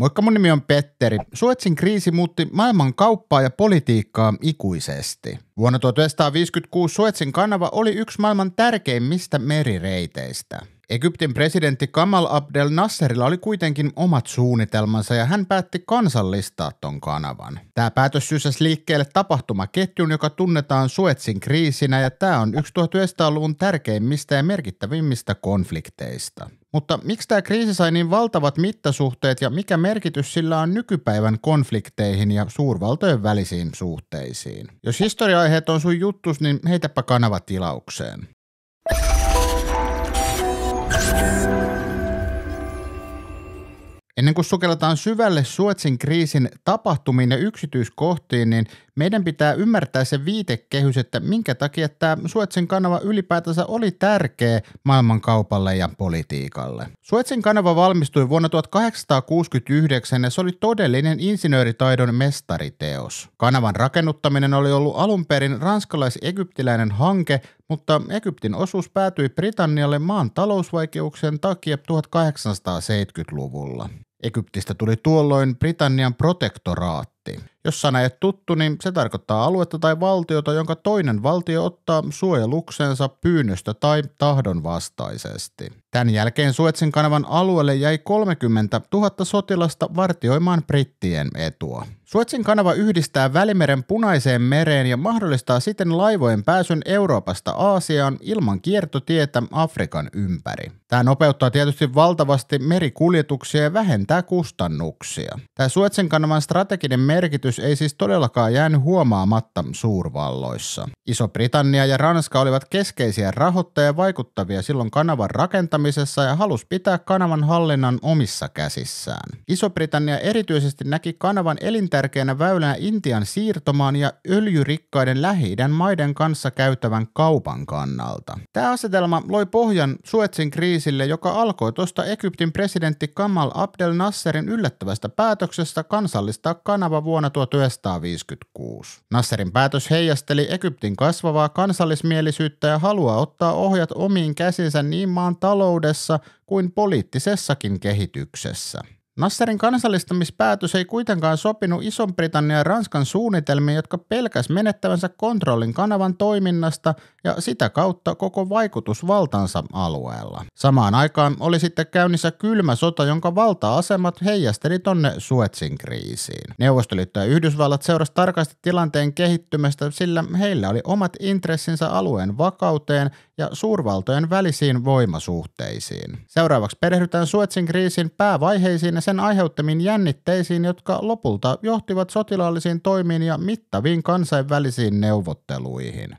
Moikka, mun nimi on Petteri. Suetsin kriisi muutti maailman kauppaa ja politiikkaa ikuisesti. Vuonna 1956 Suetsin kanava oli yksi maailman tärkeimmistä merireiteistä. Egyptin presidentti Kamal Abdel Nasserilla oli kuitenkin omat suunnitelmansa ja hän päätti kansallistaa ton kanavan. Tämä päätös sysäsi liikkeelle tapahtumaketjun, joka tunnetaan Suetsin kriisinä ja tämä on yksi 1900-luvun tärkeimmistä ja merkittävimmistä konflikteista. Mutta miksi tämä kriisi sai niin valtavat mittasuhteet ja mikä merkitys sillä on nykypäivän konflikteihin ja suurvaltojen välisiin suhteisiin? Jos historia-aiheet on sun juttus, niin heitäpä kanava tilaukseen. Ennen kuin sukelletaan syvälle Suotsin kriisin tapahtumiin ja yksityiskohtiin, niin meidän pitää ymmärtää se viitekehys, että minkä takia tämä Suetsin kanava ylipäätänsä oli tärkeä maailmankaupalle ja politiikalle. Suetsin kanava valmistui vuonna 1869 ja se oli todellinen insinööritaidon mestariteos. Kanavan rakennuttaminen oli ollut alun perin ranskalais-egyptiläinen hanke, mutta Egyptin osuus päätyi Britannialle maan talousvaikeuksien takia 1870-luvulla. Egyptistä tuli tuolloin Britannian protektoraatti konflikti. Jos sana ei ole tuttu, niin se tarkoittaa aluetta tai valtiota, jonka toinen valtio ottaa suojeluksensa pyynnöstä tai tahdon Tämän jälkeen Suetsin kanavan alueelle jäi 30 000 sotilasta vartioimaan brittien etua. Suetsin kanava yhdistää Välimeren punaiseen mereen ja mahdollistaa siten laivojen pääsyn Euroopasta Aasiaan ilman kiertotietä Afrikan ympäri. Tämä nopeuttaa tietysti valtavasti merikuljetuksia ja vähentää kustannuksia. Tämä Suetsin kanavan strateginen merkitys ei siis todellakaan jäänyt huomaamatta suurvalloissa. Iso-Britannia ja Ranska olivat keskeisiä rahoittajia vaikuttavia silloin kanavan rakentamisessa ja halus pitää kanavan hallinnan omissa käsissään. Iso-Britannia erityisesti näki kanavan elintärkeänä väylänä Intian siirtomaan ja öljyrikkaiden lähi maiden kanssa käytävän kaupan kannalta. Tämä asetelma loi pohjan Suetsin kriisille, joka alkoi tuosta Egyptin presidentti Kamal Abdel Nasserin yllättävästä päätöksestä kansallistaa kanava vuonna 1956. Nasserin päätös heijasteli Egyptin kasvavaa kansallismielisyyttä ja halua ottaa ohjat omiin käsinsä niin maan taloudessa kuin poliittisessakin kehityksessä. Nasserin kansallistamispäätös ei kuitenkaan sopinut Ison-Britannian ja Ranskan suunnitelmiin, jotka pelkäs menettävänsä kontrollin kanavan toiminnasta ja sitä kautta koko vaikutusvaltansa alueella. Samaan aikaan oli sitten käynnissä kylmä sota, jonka valta-asemat heijasteli tonne Suetsin kriisiin. Neuvostoliitto ja Yhdysvallat seurasi tarkasti tilanteen kehittymästä, sillä heillä oli omat intressinsä alueen vakauteen ja suurvaltojen välisiin voimasuhteisiin. Seuraavaksi perehdytään Suetsin kriisin päävaiheisiin ja sen aiheuttamiin jännitteisiin, jotka lopulta johtivat sotilaallisiin toimiin ja mittaviin kansainvälisiin neuvotteluihin.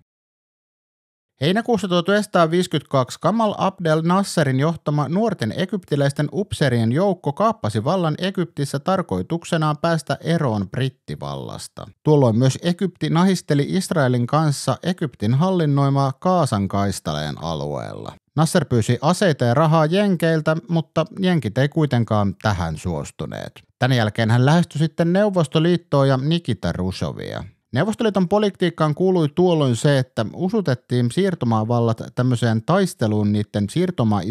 Heinäkuussa 1952 Kamal Abdel Nasserin johtama nuorten egyptiläisten upserien joukko kaappasi vallan Egyptissä tarkoituksenaan päästä eroon brittivallasta. Tuolloin myös Egypti nahisteli Israelin kanssa Egyptin hallinnoimaa Kaasan kaistaleen alueella. Nasser pyysi aseita ja rahaa jenkeiltä, mutta jenkit ei kuitenkaan tähän suostuneet. Tämän jälkeen hän lähestyi sitten Neuvostoliittoa ja Nikita Rusovia. Neuvostoliiton politiikkaan kuului tuolloin se, että usutettiin siirtomaavallat tämmöiseen taisteluun niiden siirtomaa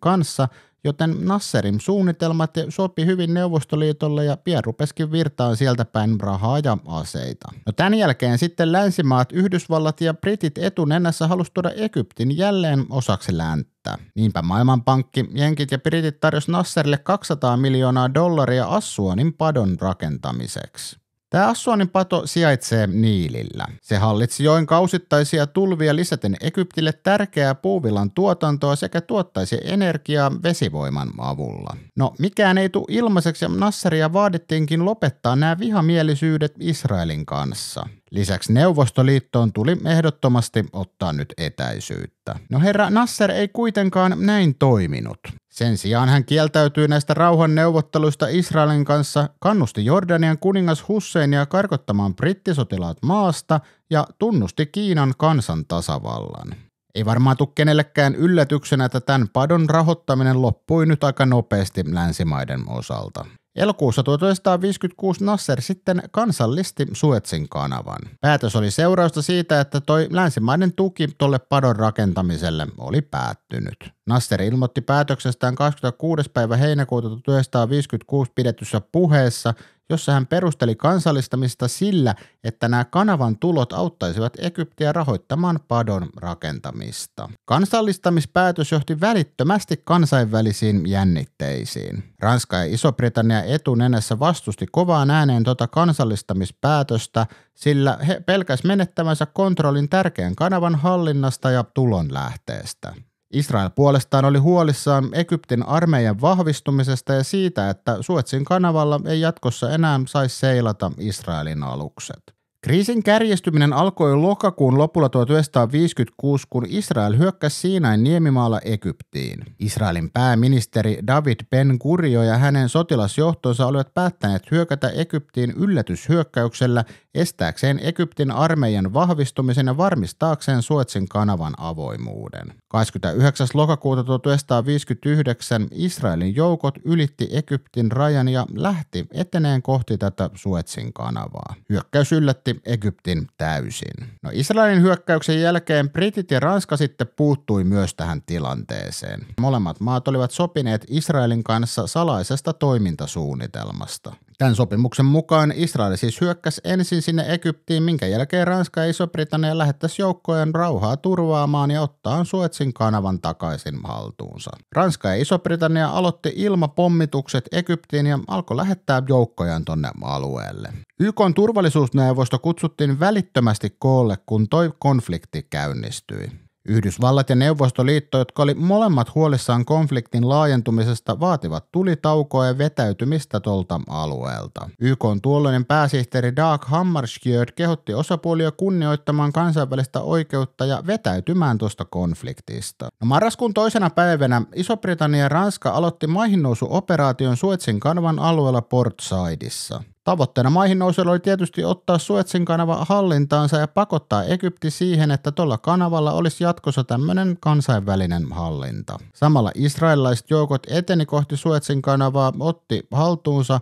kanssa, joten Nasserin suunnitelmat sopi hyvin Neuvostoliitolle ja pian rupesikin virtaan sieltä päin rahaa ja aseita. No tämän jälkeen sitten länsimaat, Yhdysvallat ja Britit etunenässä halusivat tuoda Egyptin jälleen osaksi länttä. Niinpä Maailmanpankki, Jenkit ja Britit tarjosi Nasserille 200 miljoonaa dollaria Assuonin padon rakentamiseksi. Tämä Assuanin pato sijaitsee Niilillä. Se hallitsi joen kausittaisia tulvia lisäten Egyptille tärkeää puuvillan tuotantoa sekä tuottaisi energiaa vesivoiman avulla. No, mikään ei tule ilmaiseksi ja Nasseria vaadittiinkin lopettaa nämä vihamielisyydet Israelin kanssa. Lisäksi Neuvostoliittoon tuli ehdottomasti ottaa nyt etäisyyttä. No herra Nasser ei kuitenkaan näin toiminut. Sen sijaan hän kieltäytyi näistä rauhanneuvotteluista Israelin kanssa, kannusti Jordanian kuningas Husseinia karkottamaan brittisotilaat maasta ja tunnusti Kiinan kansan tasavallan. Ei varmaan tule kenellekään yllätyksenä, että tämän padon rahoittaminen loppui nyt aika nopeasti länsimaiden osalta. Elokuussa 1956 Nasser sitten kansallisti Suetsin kanavan. Päätös oli seurausta siitä, että toi länsimainen tuki tolle padon rakentamiselle oli päättynyt. Nasser ilmoitti päätöksestään 26. päivä heinäkuuta 1956 pidetyssä puheessa, jossa hän perusteli kansallistamista sillä, että nämä kanavan tulot auttaisivat Egyptiä rahoittamaan padon rakentamista. Kansallistamispäätös johti välittömästi kansainvälisiin jännitteisiin. Ranska ja Iso-Britannia etunenässä vastusti kovaan ääneen tuota kansallistamispäätöstä, sillä he pelkäs menettävänsä kontrollin tärkeän kanavan hallinnasta ja tulonlähteestä. Israel puolestaan oli huolissaan Egyptin armeijan vahvistumisesta ja siitä, että Suetsin kanavalla ei jatkossa enää saisi seilata Israelin alukset. Kriisin kärjestyminen alkoi lokakuun lopulla 1956, kun Israel hyökkäsi Siinain niemimaalla Egyptiin. Israelin pääministeri David Ben Gurio ja hänen sotilasjohtonsa olivat päättäneet hyökätä Egyptiin yllätyshyökkäyksellä estääkseen Egyptin armeijan vahvistumisen ja varmistaakseen Suetsin kanavan avoimuuden. 29. lokakuuta 1959 Israelin joukot ylitti Egyptin rajan ja lähti eteneen kohti tätä Suetsin kanavaa. Hyökkäys yllätti Egyptin täysin. No Israelin hyökkäyksen jälkeen Britit ja Ranska sitten puuttui myös tähän tilanteeseen. Molemmat maat olivat sopineet Israelin kanssa salaisesta toimintasuunnitelmasta. Tämän sopimuksen mukaan Israel siis hyökkäsi ensin sinne Egyptiin, minkä jälkeen Ranska ja Iso-Britannia lähettäisi joukkojen rauhaa turvaamaan ja ottaa Suetsin kanavan takaisin haltuunsa. Ranska ja Iso-Britannia aloitti ilmapommitukset Egyptiin ja alkoi lähettää joukkojaan tonne alueelle. YK turvallisuusneuvosto kutsuttiin välittömästi koolle, kun toi konflikti käynnistyi. Yhdysvallat ja Neuvostoliitto, jotka oli molemmat huolissaan konfliktin laajentumisesta, vaativat tulitaukoa ja vetäytymistä tuolta alueelta. YK on tuolloinen pääsihteeri Dag Hammarskjöld kehotti osapuolia kunnioittamaan kansainvälistä oikeutta ja vetäytymään tuosta konfliktista. No marraskuun toisena päivänä Iso-Britannia ja Ranska aloitti maihinnousuoperaation Suetsin kanavan alueella Port Saidissa. Tavoitteena maihin nousuilla oli tietysti ottaa Suetsin kanava hallintaansa ja pakottaa Egypti siihen, että tuolla kanavalla olisi jatkossa tämmöinen kansainvälinen hallinta. Samalla israelilaiset joukot eteni kohti Suetsin kanavaa, otti haltuunsa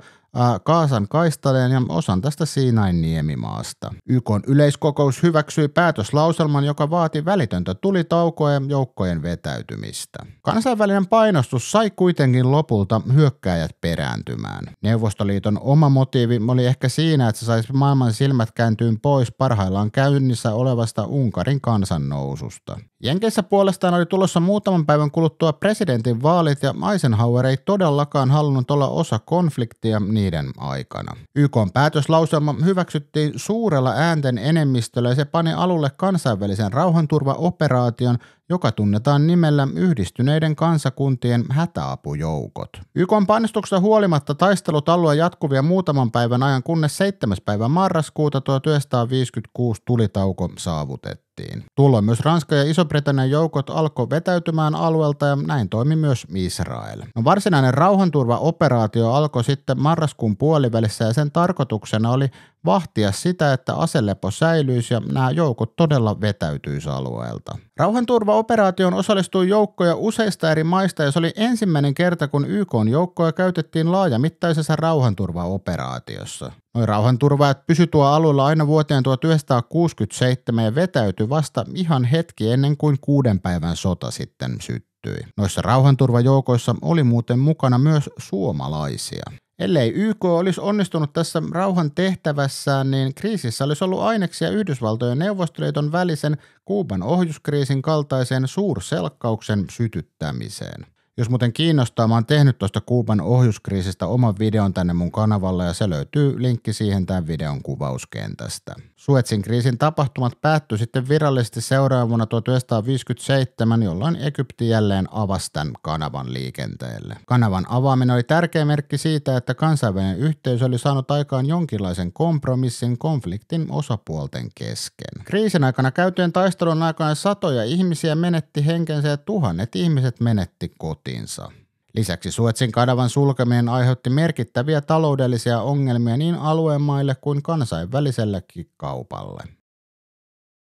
Kaasan kaistaleen ja osan tästä Siinain niemimaasta. YK yleiskokous hyväksyi päätöslauselman, joka vaati välitöntä tulitaukoa ja joukkojen vetäytymistä. Kansainvälinen painostus sai kuitenkin lopulta hyökkääjät perääntymään. Neuvostoliiton oma motiivi oli ehkä siinä, että se saisi maailman silmät kääntyyn pois parhaillaan käynnissä olevasta Unkarin kansannoususta. Jenkeissä puolestaan oli tulossa muutaman päivän kuluttua presidentin vaalit ja Eisenhower ei todellakaan halunnut olla osa konfliktia, niin niiden aikana. YK päätöslauselma hyväksyttiin suurella äänten enemmistöllä ja se pani alulle kansainvälisen rauhanturvaoperaation, joka tunnetaan nimellä Yhdistyneiden kansakuntien hätäapujoukot. YK on painostuksesta huolimatta taistelut alueen jatkuvia muutaman päivän ajan, kunnes 7. päivä marraskuuta 1956 tulitauko saavutettiin. Tuolloin myös Ranska ja Iso-Britannian joukot alkoi vetäytymään alueelta ja näin toimi myös Israel. No varsinainen rauhanturvaoperaatio alkoi sitten marraskuun puolivälissä ja sen tarkoituksena oli vahtia sitä, että aselepo säilyisi ja nämä joukot todella vetäytyisi alueelta. Rauhanturvaoperaatioon osallistui joukkoja useista eri maista ja se oli ensimmäinen kerta, kun YK joukkoja käytettiin laajamittaisessa rauhanturvaoperaatiossa. Noin rauhanturvaajat pysy tuo alueella aina vuoteen 1967 ja vetäytyi vasta ihan hetki ennen kuin kuuden päivän sota sitten syttyi. Noissa rauhanturvajoukoissa oli muuten mukana myös suomalaisia. Ellei YK olisi onnistunut tässä rauhan tehtävässään, niin kriisissä olisi ollut aineksia Yhdysvaltojen neuvostoliiton välisen Kuuban ohjuskriisin kaltaisen suurselkkauksen sytyttämiseen – jos muuten kiinnostaa, mä oon tehnyt tuosta Kuuban ohjuskriisistä oman videon tänne mun kanavalle ja se löytyy linkki siihen tämän videon kuvauskentästä. Suetsin kriisin tapahtumat päättyi sitten virallisesti seuraavana 1957, jolloin Egypti jälleen avasi tämän kanavan liikenteelle. Kanavan avaaminen oli tärkeä merkki siitä, että kansainvälinen yhteys oli saanut aikaan jonkinlaisen kompromissin konfliktin osapuolten kesken. Kriisin aikana käytyjen taistelun aikana satoja ihmisiä menetti henkensä ja tuhannet ihmiset menetti kotiin kotiinsa. Lisäksi Suetsin kanavan sulkeminen aiheutti merkittäviä taloudellisia ongelmia niin alueen maille kuin kansainvälisellekin kaupalle.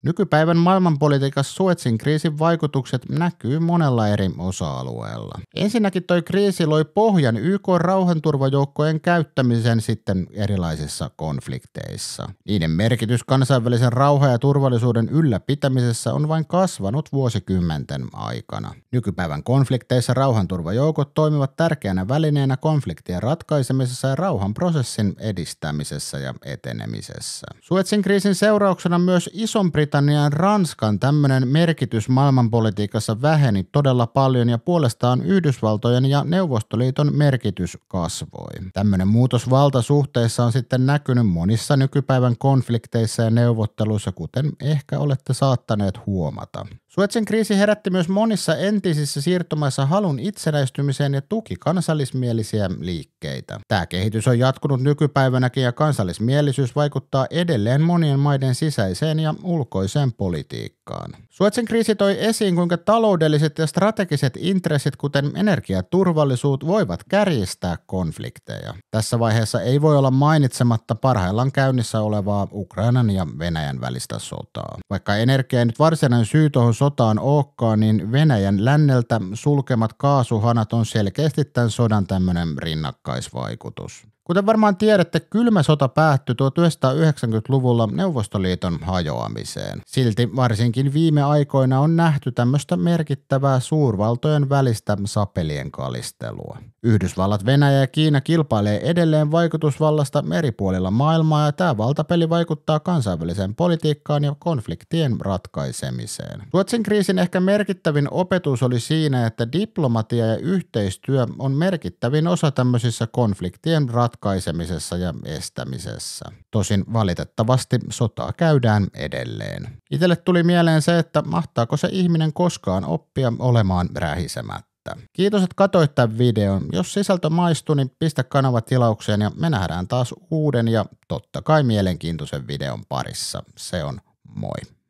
Nykypäivän maailmanpolitiikassa Suetsin kriisin vaikutukset näkyy monella eri osa-alueella. Ensinnäkin toi kriisi loi pohjan YK rauhanturvajoukkojen käyttämisen sitten erilaisissa konflikteissa. Niiden merkitys kansainvälisen rauhan ja turvallisuuden ylläpitämisessä on vain kasvanut vuosikymmenten aikana. Nykypäivän konflikteissa rauhanturvajoukot toimivat tärkeänä välineenä konfliktien ratkaisemisessa ja rauhanprosessin edistämisessä ja etenemisessä. Suetsin kriisin seurauksena myös ison britannian Ranskan tämmöinen merkitys maailmanpolitiikassa väheni todella paljon ja puolestaan Yhdysvaltojen ja Neuvostoliiton merkitys kasvoi. Tämmöinen muutos valtasuhteissa on sitten näkynyt monissa nykypäivän konflikteissa ja neuvotteluissa, kuten ehkä olette saattaneet huomata. Suetsen kriisi herätti myös monissa entisissä siirtomaissa halun itsenäistymiseen ja tuki kansallismielisiä liikkeitä. Tämä kehitys on jatkunut nykypäivänäkin ja kansallismielisyys vaikuttaa edelleen monien maiden sisäiseen ja ulkoiseen politiikkaan. Suetsen kriisi toi esiin, kuinka taloudelliset ja strategiset intressit, kuten energiaturvallisuus, voivat kärjistää konflikteja. Tässä vaiheessa ei voi olla mainitsematta parhaillaan käynnissä olevaa Ukrainan ja Venäjän välistä sotaa. Vaikka energia ei nyt varsinainen syy tuohon sotaan olekaan, niin Venäjän länneltä sulkemat kaasuhanat on selkeästi tämän sodan tämmöinen rinnakkaisvaikutus. Kuten varmaan tiedätte, kylmä sota päättyi 1990-luvulla Neuvostoliiton hajoamiseen. Silti varsinkin viime aikoina on nähty tämmöistä merkittävää suurvaltojen välistä sapelien kalistelua. Yhdysvallat, Venäjä ja Kiina kilpailee edelleen vaikutusvallasta meripuolilla maailmaa ja tämä valtapeli vaikuttaa kansainväliseen politiikkaan ja konfliktien ratkaisemiseen. Ruotsin kriisin ehkä merkittävin opetus oli siinä, että diplomatia ja yhteistyö on merkittävin osa tämmöisissä konfliktien ratkaisemisissa ratkaisemisessa ja estämisessä. Tosin valitettavasti sotaa käydään edelleen. Itelle tuli mieleen se, että mahtaako se ihminen koskaan oppia olemaan rähisemättä Kiitos, että katsoit tämän videon. Jos sisältö maistui, niin pistä kanava tilaukseen ja me nähdään taas uuden ja totta kai mielenkiintoisen videon parissa. Se on moi.